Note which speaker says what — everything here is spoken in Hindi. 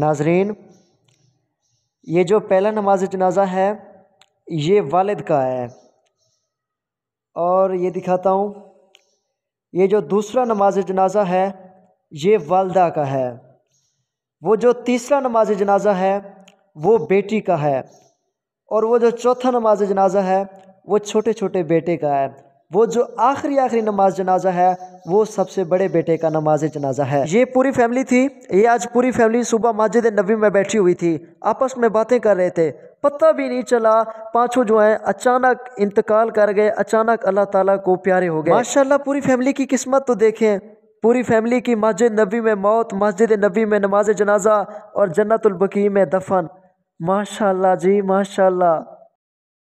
Speaker 1: नाजरीन ये जो पहला नमाज जनाजा है ये वालद का है और ये दिखाता हूँ ये जो दूसरा नमाज जनाजा है ये वालदा का है वो जो तीसरा नमाज जनाजा है वो बेटी का है और वो जो चौथा नमाज जनाजा है वो छोटे छोटे बेटे का है वो जो आखिरी आखिरी नमाज जनाजा है वो सबसे बड़े बेटे का नमाज जनाजा है ये पूरी फैमिली थी ये आज पूरी फैमिली सुबह माजिद नबी में बैठी हुई थी आपस में बातें कर रहे थे पता भी नहीं चला पांचों जो हैं अचानक इंतकाल कर गए अचानक अल्लाह ताला को प्यारे हो गए माशाल्लाह पूरी फैमिली की किस्मत तो देखें पूरी फैमिली की मस्जिद नबी में मौत मस्जिद नबी में नमाज जनाजा और जन्नतुलबकी में दफन माशाला जी माशाला